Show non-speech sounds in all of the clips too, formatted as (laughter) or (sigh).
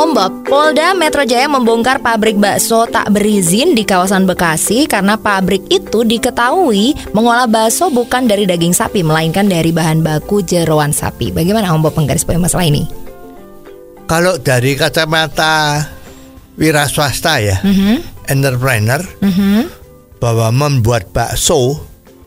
Om Bob, Polda Metro Jaya membongkar pabrik bakso tak berizin di kawasan Bekasi karena pabrik itu diketahui mengolah bakso bukan dari daging sapi melainkan dari bahan baku jeroan sapi. Bagaimana Om Bob poin masalah ini? Kalau dari kacamata wira swasta ya, mm -hmm. entrepreneur, mm -hmm. bahwa membuat bakso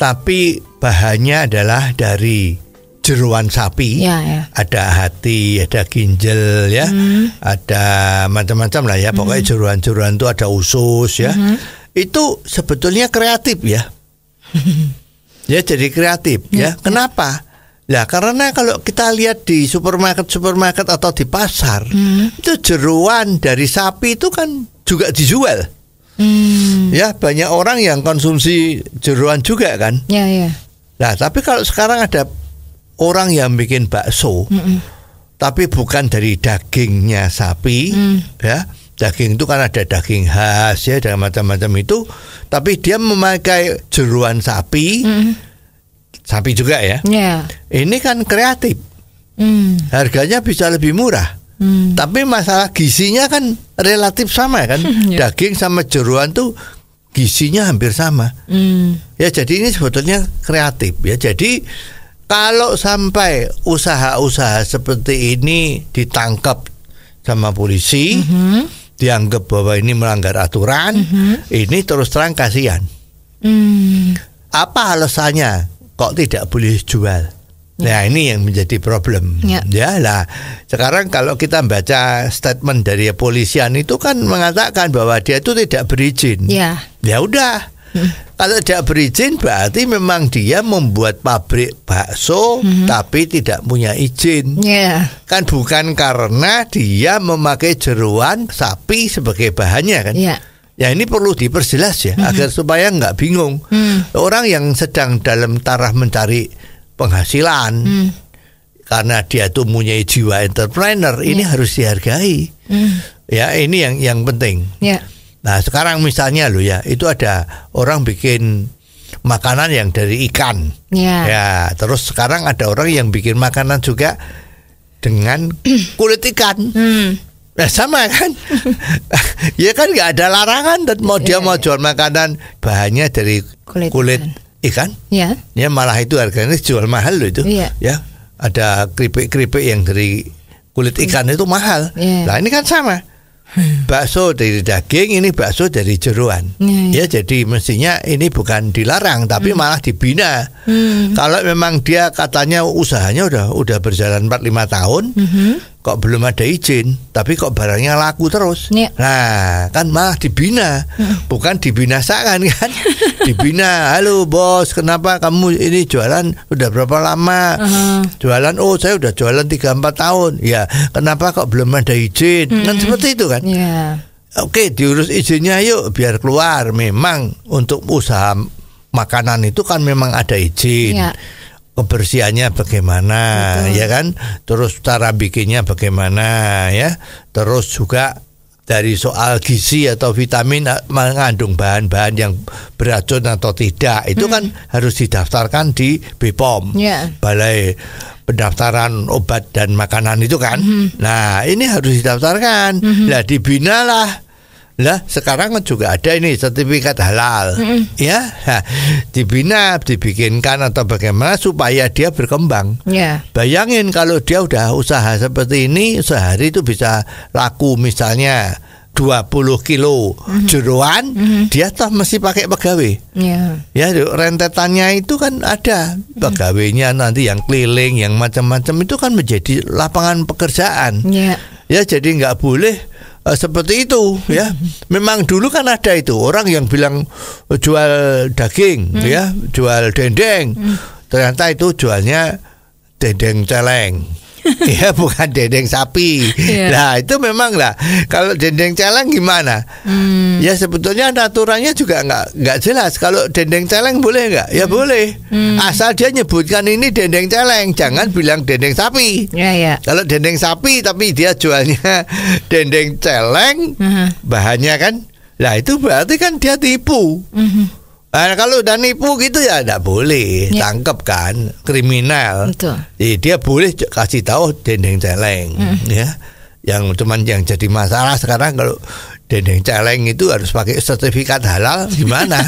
tapi bahannya adalah dari jeruan sapi, ya, ya. ada hati, ada ginjal ya, hmm. ada macam-macam lah ya. Pokoknya hmm. jeruan-jeruan itu ada usus ya. Hmm. Itu sebetulnya kreatif ya. (laughs) ya jadi kreatif ya. ya. ya. Kenapa? Ya karena kalau kita lihat di supermarket supermarket atau di pasar hmm. itu jeruan dari sapi itu kan juga dijual. Hmm. Ya banyak orang yang konsumsi jeruan juga kan. Ya ya. Nah tapi kalau sekarang ada orang yang bikin bakso mm -mm. tapi bukan dari dagingnya sapi mm. ya daging itu kan ada daging khas ya dan macam-macam itu tapi dia memakai jeruan sapi mm. sapi juga ya yeah. ini kan kreatif mm. harganya bisa lebih murah Hmm. tapi masalah gizinya kan relatif sama kan (laughs) ya. daging sama jeruan tuh gizinya hampir sama hmm. ya jadi ini sebetulnya kreatif ya jadi kalau sampai usaha-usaha seperti ini ditangkap sama polisi, mm -hmm. dianggap bahwa ini melanggar aturan, mm -hmm. ini terus terang kasihan. Mm. Apa alasannya kok tidak boleh jual? Ya. Nah ini yang menjadi problem ya. ya lah sekarang kalau kita baca statement dari polisian itu kan mengatakan bahwa dia itu tidak berizin ya ya udah kalau tidak berizin berarti memang dia membuat pabrik bakso mm-hmm. tapi tidak punya izin. Yeah. Kan bukan karena dia memakai jeruan sapi sebagai bahannya kan. Yeah. Ya ini perlu diperjelas ya mm-hmm. agar supaya nggak bingung. Mm. Orang yang sedang dalam taraf mencari penghasilan mm. karena dia tuh punya jiwa entrepreneur yeah. ini iya. harus dihargai. Mm. Ya ini yang yang penting. Yeah. Nah sekarang misalnya lo ya itu ada orang bikin makanan yang dari ikan. Yeah. Ya, terus sekarang ada orang yang bikin makanan juga dengan (clears throat) kulit ikan. Hmm. Nah sama kan, (laughs) ya kan nggak ada larangan dan mau dia iya, mau iya. jual makanan bahannya dari kulit, kulit ikan. Ya. ya malah itu harganya jual mahal loh itu. ya, Ya, ada keripik-keripik yang dari kulit ikan itu mahal. ya. Nah ini kan sama. Bakso dari daging ini bakso dari jeruan. Hmm. Ya jadi mestinya ini bukan dilarang tapi hmm. malah dibina. Hmm. Kalau memang dia katanya usahanya udah udah berjalan empat lima tahun. Hmm kok belum ada izin, tapi kok barangnya laku terus. Ya. Nah, kan malah dibina, hmm. bukan dibinasakan (laughs) kan? dibina, halo bos, kenapa kamu ini jualan udah berapa lama? Uh-huh. Jualan, oh saya udah jualan tiga empat tahun. Ya, kenapa kok belum ada izin? Hmm. Kan seperti itu kan? Yeah. Oke, diurus izinnya yuk biar keluar. Memang untuk usaha makanan itu kan memang ada izin. Yeah kebersihannya bagaimana Betul. ya kan terus cara bikinnya bagaimana ya terus juga dari soal gizi atau vitamin eh, mengandung bahan-bahan yang beracun atau tidak itu hmm. kan harus didaftarkan di BPOM yeah. Balai Pendaftaran Obat dan Makanan itu kan hmm. nah ini harus didaftarkan hmm. nah lah. Lah sekarang juga ada ini sertifikat halal, mm-hmm. ya nah, dibina, dibikinkan atau bagaimana supaya dia berkembang. Yeah. Bayangin kalau dia udah usaha seperti ini sehari itu bisa laku misalnya 20 kilo mm jeruan mm-hmm. dia toh mesti pakai pegawai yeah. ya rentetannya itu kan ada pegawainya nanti yang keliling yang macam-macam itu kan menjadi lapangan pekerjaan yeah. ya jadi nggak boleh uh, seperti itu ya. Memang dulu kan ada itu orang yang bilang oh, jual daging hmm. ya, jual dendeng. Hmm. Ternyata itu jualnya dendeng celeng. Iya (laughs) bukan dendeng sapi. Yeah. Nah itu memang lah. Kalau dendeng celeng gimana? Hmm. Ya sebetulnya aturannya juga nggak nggak jelas. Kalau dendeng celeng boleh nggak? Ya hmm. boleh. Hmm. Asal dia nyebutkan ini dendeng celeng, jangan bilang dendeng sapi. Yeah, yeah. Kalau dendeng sapi tapi dia jualnya (laughs) dendeng celeng, uh -huh. bahannya kan lah itu berarti kan dia tipu. Uh mhm. -huh. Nah, kalau udah nipu gitu ya tidak boleh ya. tangkap kan kriminal. Betul. Jadi dia boleh kasih tahu dendeng celeng hmm. ya. Yang cuman yang jadi masalah sekarang kalau dendeng celeng itu harus pakai sertifikat halal gimana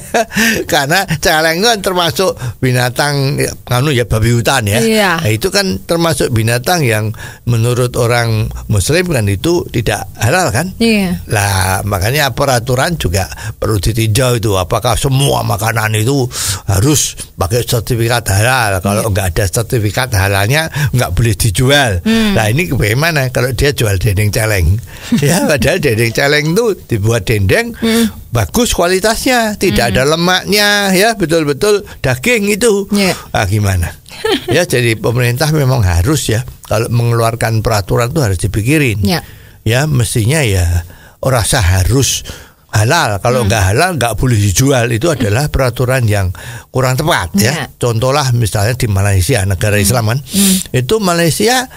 (laughs) karena celeng kan termasuk binatang kanu ya babi hutan ya iya. nah, itu kan termasuk binatang yang menurut orang muslim kan itu tidak halal kan iya. lah makanya peraturan juga perlu ditinjau itu apakah semua makanan itu harus pakai sertifikat halal kalau iya. nggak ada sertifikat halalnya nggak boleh dijual hmm. nah ini bagaimana kalau dia jual dendeng celeng (laughs) ya padahal dendeng celeng itu dibuat dendeng hmm. bagus kualitasnya, tidak hmm. ada lemaknya ya betul-betul daging itu. Yeah. Ah gimana? (laughs) ya jadi pemerintah memang harus ya kalau mengeluarkan peraturan itu harus dipikirin. Yeah. Ya mestinya ya rasa harus halal kalau hmm. halal nggak boleh dijual itu adalah peraturan yang kurang tepat ya, yeah. contohlah misalnya di Malaysia negara hmm. Islam kan. hmm. itu Malaysia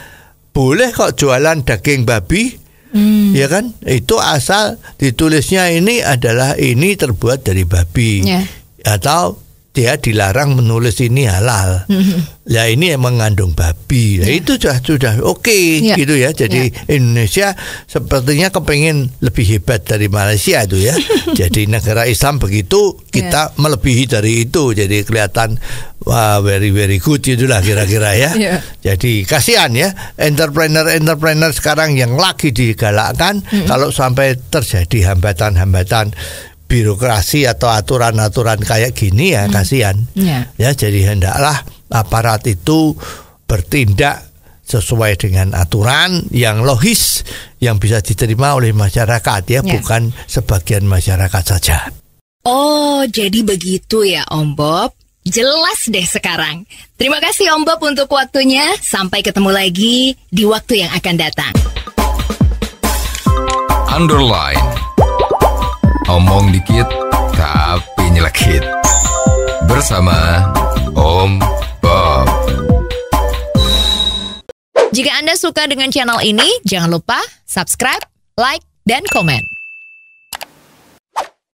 boleh kok jualan daging babi Hmm. Ya kan? Itu asal ditulisnya ini adalah ini terbuat dari babi. Yeah. Atau dia dilarang menulis ini halal. Mm-hmm. Ya ini yang mengandung babi. Ya, yeah. Itu sudah sudah oke okay, ya. yeah. gitu ya. Jadi yeah. Indonesia sepertinya kepingin lebih hebat dari Malaysia itu ya. (laughs) Jadi negara Islam begitu kita yeah. melebihi dari itu. Jadi kelihatan wah very very good itulah kira-kira ya. (laughs) yeah. Jadi kasihan ya entrepreneur-entrepreneur sekarang yang lagi digalakkan mm-hmm. kalau sampai terjadi hambatan-hambatan birokrasi atau aturan-aturan kayak gini ya hmm. kasihan. Yeah. Ya jadi hendaklah aparat itu bertindak sesuai dengan aturan yang logis yang bisa diterima oleh masyarakat ya, yeah. bukan sebagian masyarakat saja. Oh, jadi begitu ya Om Bob. Jelas deh sekarang. Terima kasih Om Bob untuk waktunya. Sampai ketemu lagi di waktu yang akan datang. Underline Omong dikit tapi nyelekit Bersama Om Bob Jika Anda suka dengan channel ini, jangan lupa subscribe, like, dan komen.